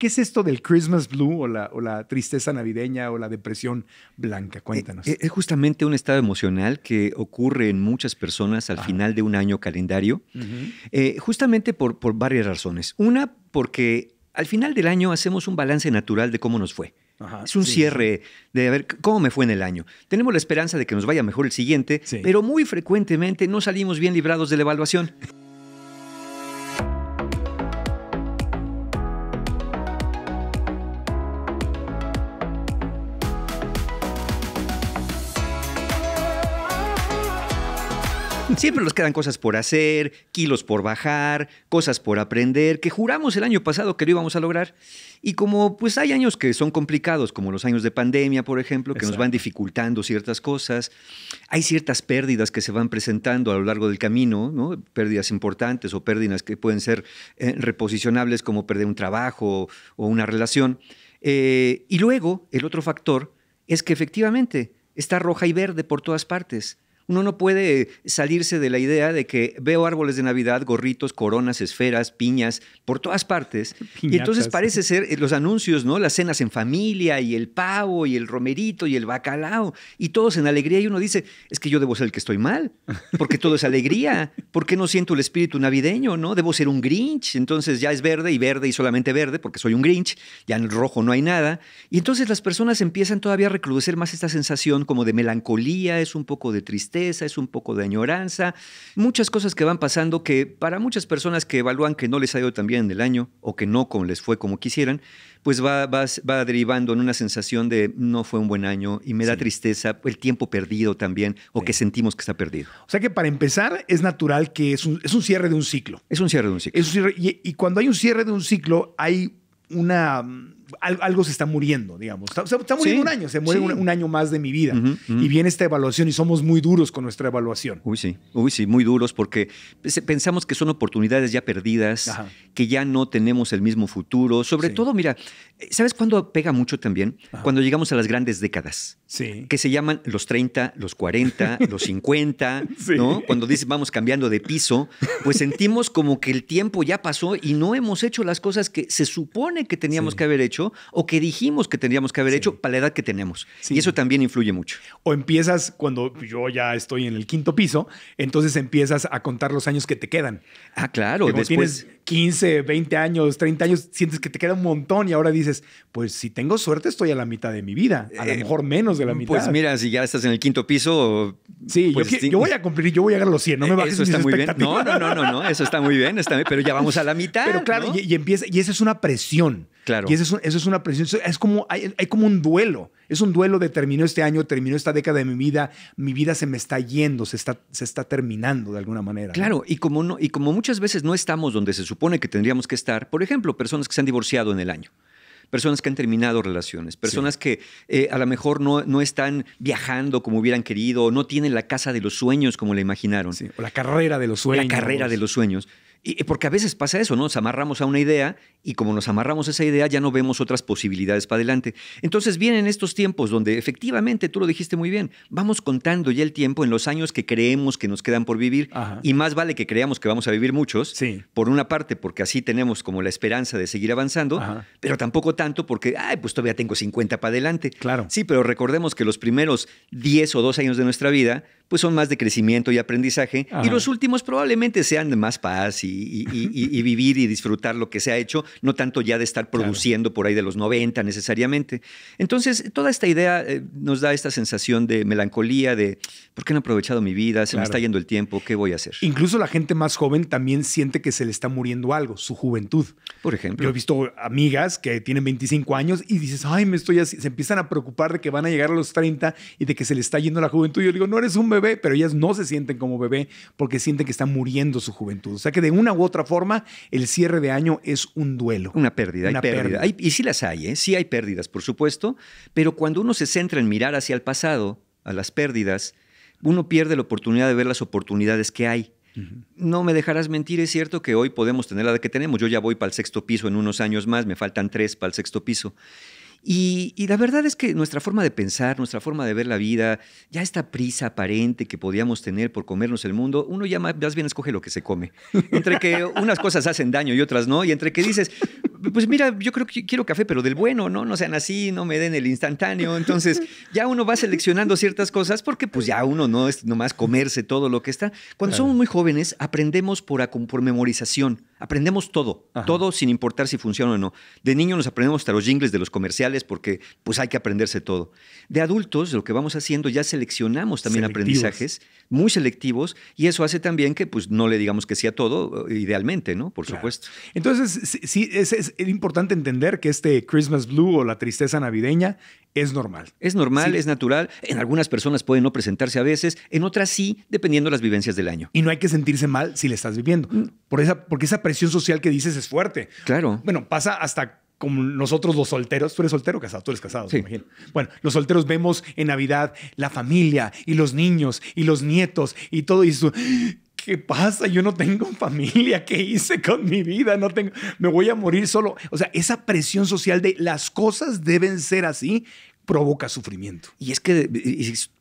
¿Qué es esto del Christmas Blue o la, tristeza navideña o la depresión blanca? Eh, Cuéntanos. Eh, es, justamente un estado emocional que ocurre en muchas personas al final de un año calendario, eh, justamente por, varias razones. Una, porque al final del año hacemos un balance natural de cómo nos fue. es un cierre de a ver cómo me fue en el año. Tenemos la esperanza de que nos vaya mejor el siguiente, pero muy frecuentemente no salimos bien librados de la evaluación. Siempre nos quedan cosas por hacer, kilos por bajar, cosas por aprender, que juramos el año pasado que lo íbamos a lograr. Y como pues hay años que son complicados, como los años de pandemia, por ejemplo, que nos van dificultando ciertas cosas, hay ciertas pérdidas que se van presentando a lo largo del camino, ¿no? pérdidas importantes o pérdidas que pueden ser eh, reposicionables como perder un trabajo o, una relación. Eh, y luego, el otro factor es que efectivamente está roja y verde por todas partes. Uno no puede salirse de la idea de que veo árboles de Navidad, gorritos, coronas, esferas, piñas, por todas partes. Y entonces parece ser eh, los anuncios, ¿no? Las cenas en familia y el pavo y el romerito y el bacalao y todos en alegría. Y uno dice, es que yo debo ser el que estoy mal, porque todo es alegría, porque no siento el espíritu navideño, ¿no? Debo ser un Grinch. Entonces ya es verde y verde y solamente verde, porque soy un Grinch, ya en el rojo no hay nada. Y entonces las personas empiezan todavía a recrudecer más esta sensación como de melancolía, es un poco de tristeza es un poco de añoranza, muchas cosas que van pasando que para muchas personas que evalúan que no les ha ido tan bien en el año o que no les fue como quisieran, pues va, va, derivando en una sensación de no fue un buen año y me da tristeza, el tiempo perdido también o que sentimos que está perdido. O sea que para empezar es natural que es un, cierre de un ciclo. Es un cierre de un ciclo. y cuando hay un cierre de un ciclo hay una algo se está muriendo, digamos. Está, está muriendo un año, se muere un, año más de mi vida. Y viene esta evaluación y somos muy duros con nuestra evaluación. Uy, sí, sí, muy duros porque pensamos que son oportunidades ya perdidas, que ya no tenemos el mismo futuro. Sobre todo, mira, ¿sabes cuándo pega mucho también? Cuando llegamos a las grandes décadas que se llaman los 30, los 40, los 50, ¿no? Cuando dices vamos cambiando de piso, pues sentimos como que el tiempo ya pasó y no hemos hecho las cosas que se supone que teníamos que haber hecho o que dijimos que tendríamos que haber hecho para la edad que tenemos. Y eso también influye mucho. O empiezas cuando yo ya estoy en el quinto piso, entonces empiezas a contar los años que te quedan. Ah, claro, después tienes 15, 20 años, 30 años, sientes que te queda un montón y ahora dices, pues si tengo suerte estoy a la mitad de mi vida, a lo eh, mejor menos Mm, pues mira, si ya estás en el quinto piso. Sí, yo, pues voy a cumplir, yo voy a llegar los 100, no me eh, bajes Eso está muy bien. No, no, no, no, no, eso está muy bien, pero ya vamos a la mitad. Pero claro, y, empieza, y esa es una presión. Claro. Y eso es, una presión. Es como, hay, como un duelo. Es un duelo de terminó este año, terminó esta década de mi vida, mi vida se me está yendo, se está, se está terminando de alguna manera. Claro, y, como no, y como muchas veces no estamos donde se supone que tendríamos que estar, por ejemplo, personas que se han divorciado en el año personas que han terminado relaciones, personas que eh, a lo mejor no, no están viajando como hubieran querido, no tienen la casa de los sueños como la imaginaron. O la carrera de los sueños. La carrera de los sueños porque a veces pasa eso, ¿no? Nos amarramos a una idea y como nos amarramos a esa idea ya no vemos otras posibilidades para adelante. Entonces vienen estos tiempos donde efectivamente, tú lo dijiste muy bien, vamos contando ya el tiempo en los años que creemos que nos quedan por vivir y más vale que creamos que vamos a vivir muchos, por una parte porque así tenemos como la esperanza de seguir avanzando, pero tampoco tanto porque, ay, pues todavía tengo 50 para adelante. Claro. Sí, pero recordemos que los primeros 10 o 2 años de nuestra vida pues son más de crecimiento y aprendizaje y los últimos probablemente sean de más paz y, vivir y disfrutar lo que se ha hecho, no tanto ya de estar produciendo por ahí de los 90 necesariamente. Entonces, toda esta idea eh, nos da esta sensación de melancolía, de ¿por qué no he aprovechado mi vida? Se me está yendo el tiempo, ¿qué voy a hacer? Incluso la gente más joven también siente que se le está muriendo algo, su juventud. Por ejemplo. Yo he visto amigas que tienen 25 años y dices, ay, me estoy así, se empiezan a preocupar de que van a llegar a los 30 y de que se le está yendo la juventud. Yo digo, no eres un bebé, pero ellas no se sienten como bebé porque sienten que están muriendo su juventud. O sea que de una u otra forma, el cierre de año es un duelo. Una pérdida, una pérdida. y sí las hay, ¿eh? sí hay pérdidas, por supuesto, pero cuando uno se centra en mirar hacia el pasado, a las pérdidas, uno pierde la oportunidad de ver las oportunidades que hay. No me dejarás mentir, es cierto que hoy podemos tener la que tenemos. Yo ya voy para el sexto piso en unos años más, me faltan tres para el sexto piso. Y, la verdad es que nuestra forma de pensar, nuestra forma de ver la vida, ya esta prisa aparente que podíamos tener por comernos el mundo, uno ya más, bien escoge lo que se come. Entre que unas cosas hacen daño y otras no, y entre que dices, pues mira, yo creo que quiero café, pero del bueno, ¿no? No sean así, no me den el instantáneo. Entonces, ya uno va seleccionando ciertas cosas porque pues ya uno no es nomás comerse todo lo que está. Cuando somos muy jóvenes, aprendemos por, por memorización. Aprendemos todo, todo sin importar si funciona o no. De niño nos aprendemos hasta los jingles de los comerciales porque pues hay que aprenderse todo. De adultos lo que vamos haciendo ya seleccionamos también aprendizajes muy selectivos y eso hace también que pues no le digamos que sea todo eh, idealmente, ¿no? Por supuesto. Entonces sí, es, es importante entender que este Christmas Blue o la tristeza navideña es normal. Es normal, es natural. En algunas personas puede no presentarse a veces, en otras sí, dependiendo de las vivencias del año. Y no hay que sentirse mal si le estás viviendo. Mm. Por esa, porque esa presión social que dices es fuerte. Claro. Bueno, pasa hasta con nosotros los solteros, tú eres soltero o casado, tú eres casado, sí. imagino. Bueno, los solteros vemos en Navidad la familia y los niños y los nietos y todo, y dices ¿qué pasa? Yo no tengo familia, ¿qué hice con mi vida? No tengo, me voy a morir solo. O sea, esa presión social de las cosas deben ser así provoca sufrimiento. Y es que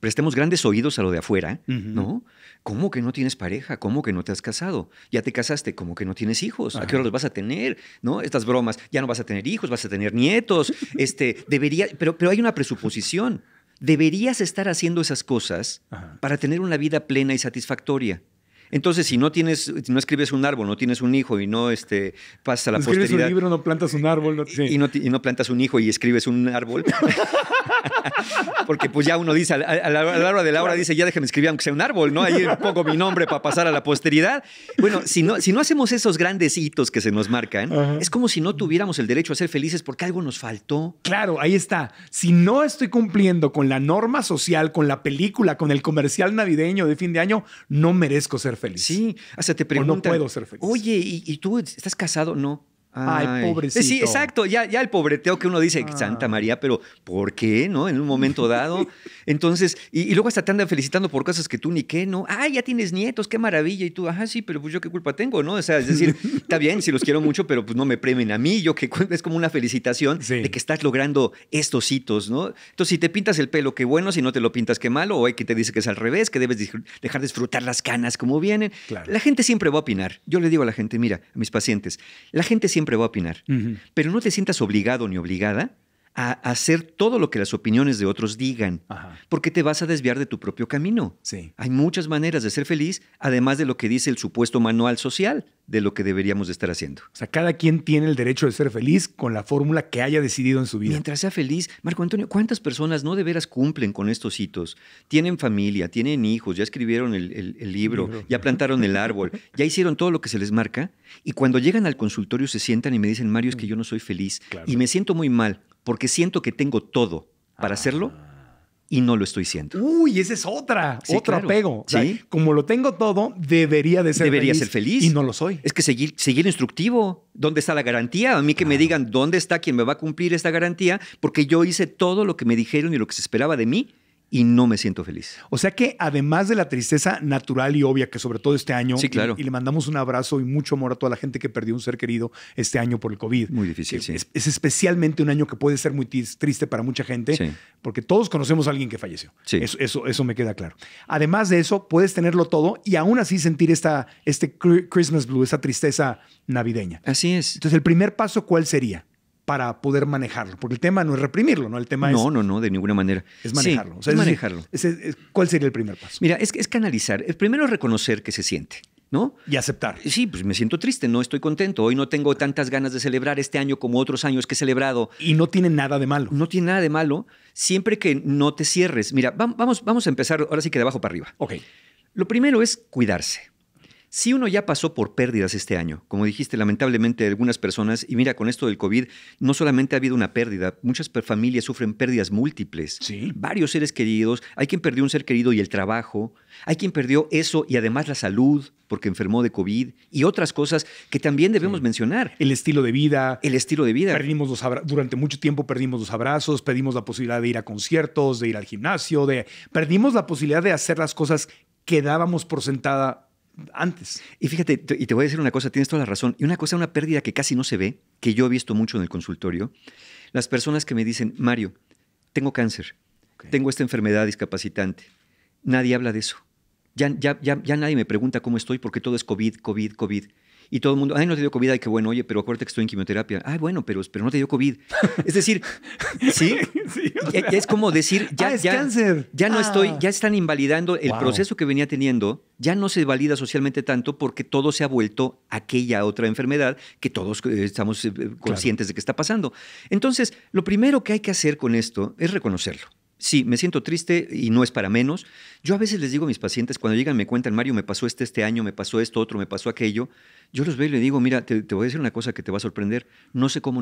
prestemos grandes oídos a lo de afuera, ¿no? ¿Cómo que no tienes pareja? ¿Cómo que no te has casado? Ya te casaste, ¿cómo que no tienes hijos? ¿A qué hora los vas a tener? ¿No? Estas bromas, ya no vas a tener hijos, vas a tener nietos. este, debería, pero, pero hay una presuposición. Deberías estar haciendo esas cosas para tener una vida plena y satisfactoria. Entonces, si no tienes, si no escribes un árbol, no tienes un hijo y no este, pasas la no escribes Escribes un libro, no plantas un árbol. No, y, no, y, no, plantas un hijo y escribes un árbol. porque pues ya uno dice, a la, hora de la hora dice, ya déjame escribir aunque sea un árbol, ¿no? Ahí pongo mi nombre para pasar a la posteridad. Bueno, si no, si no hacemos esos grandes hitos que se nos marcan, es como si no tuviéramos el derecho a ser felices porque algo nos faltó. Claro, ahí está. Si no estoy cumpliendo con la norma social, con la película, con el comercial navideño de fin de año, no merezco ser feliz. Sí, sea, te pregunto. no puedo ser feliz. Oye, y tú estás casado? No. Ay, pobrecito. Sí, exacto, ya, ya el pobreteo que uno dice, ah. Santa María, pero ¿por qué? ¿No? En un momento dado. Entonces, y, luego hasta te andan felicitando por cosas que tú ni qué, ¿no? Ah, ya tienes nietos, qué maravilla. Y tú, ajá, sí, pero pues yo qué culpa tengo, ¿no? O sea, es decir, está bien, si los quiero mucho, pero pues no me premen a mí, yo que es como una felicitación de que estás logrando estos hitos, ¿no? Entonces, si te pintas el pelo, qué bueno, si no te lo pintas, qué malo, o hay que te dice que es al revés, que debes dejar de disfrutar las canas como vienen. La gente siempre va a opinar. Yo le digo a la gente, mira, a mis pacientes, la gente siempre siempre va a opinar. Pero no te sientas obligado ni obligada a hacer todo lo que las opiniones de otros digan, porque te vas a desviar de tu propio camino. Hay muchas maneras de ser feliz, además de lo que dice el supuesto manual social de lo que deberíamos de estar haciendo. O sea, cada quien tiene el derecho de ser feliz con la fórmula que haya decidido en su vida. Mientras sea feliz, Marco Antonio, ¿cuántas personas no de veras cumplen con estos hitos? Tienen familia, tienen hijos, ya escribieron el, libro, ya plantaron el árbol, ya hicieron todo lo que se les marca, y cuando llegan al consultorio se sientan y me dicen, Mario, es que mm. yo no soy feliz y me siento muy mal porque siento que tengo todo para ah. hacerlo y no lo estoy siendo. Uy, esa es otra, otro apego. ¿Sí? como lo tengo todo, debería de ser debería feliz. ser feliz. Y no lo soy. Es que seguir, seguir instructivo. ¿Dónde está la garantía? A mí que me digan dónde está quien me va a cumplir esta garantía, porque yo hice todo lo que me dijeron y lo que se esperaba de mí y no me siento feliz. O sea que además de la tristeza natural y obvia, que sobre todo este año, y, le mandamos un abrazo y mucho amor a toda la gente que perdió un ser querido este año por el COVID. Muy difícil, Es, especialmente un año que puede ser muy triste para mucha gente, porque todos conocemos a alguien que falleció. Eso, eso, me queda claro. Además de eso, puedes tenerlo todo y aún así sentir esta, este Christmas blue, esa tristeza navideña. Así es. Entonces, el primer paso, ¿cuál sería? para poder manejarlo. Porque el tema no es reprimirlo, ¿no? El tema no, No, no, no, de ninguna manera. Es manejarlo. es manejarlo. ¿Cuál sería el primer paso? Mira, es, es canalizar. El primero es reconocer que se siente. ¿No? Y aceptar. Eh, sí, pues me siento triste, no estoy contento. Hoy no tengo tantas ganas de celebrar este año como otros años que he celebrado. Y no tiene nada de malo. No tiene nada de malo, siempre que no te cierres. Mira, vamos, vamos a empezar ahora sí que de abajo para arriba. Ok. Lo primero es cuidarse. Si uno ya pasó por pérdidas este año, como dijiste, lamentablemente algunas personas, y mira, con esto del COVID, no solamente ha habido una pérdida, muchas familias sufren pérdidas múltiples. ¿Sí? Varios seres queridos, hay quien perdió un ser querido y el trabajo, hay quien perdió eso y además la salud porque enfermó de COVID y otras cosas que también debemos mencionar. El estilo de vida. El estilo de vida. Perdimos los durante mucho tiempo perdimos los abrazos, perdimos la posibilidad de ir a conciertos, de ir al gimnasio, de perdimos la posibilidad de hacer las cosas que dábamos por sentada antes. Y fíjate, y te voy a decir una cosa, tienes toda la razón. Y una cosa, una pérdida que casi no se ve, que yo he visto mucho en el consultorio, las personas que me dicen, Mario, tengo cáncer, tengo esta enfermedad discapacitante. Nadie habla de eso. ya, ya nadie me pregunta cómo estoy porque todo es COVID, COVID, COVID y todo el mundo, ay, no te dio COVID, ay, qué bueno, oye, pero acuérdate que estoy en quimioterapia, ay, bueno, pero, pero no te dio COVID. Es decir, ¿sí? es como decir, ya, ah, es cáncer. ya no estoy, ah. ya están invalidando el proceso que venía teniendo, ya no se valida socialmente tanto porque todo se ha vuelto aquella otra enfermedad que todos eh, estamos eh, conscientes de que está pasando. Entonces, lo primero que hay que hacer con esto es reconocerlo sí, me siento triste y no es para menos. Yo a veces les digo a mis pacientes, cuando llegan me cuentan, Mario, me pasó este este año, me pasó esto, otro, me pasó aquello. Yo los veo y le digo, mira, te, te voy a decir una cosa que te va a sorprender. No sé cómo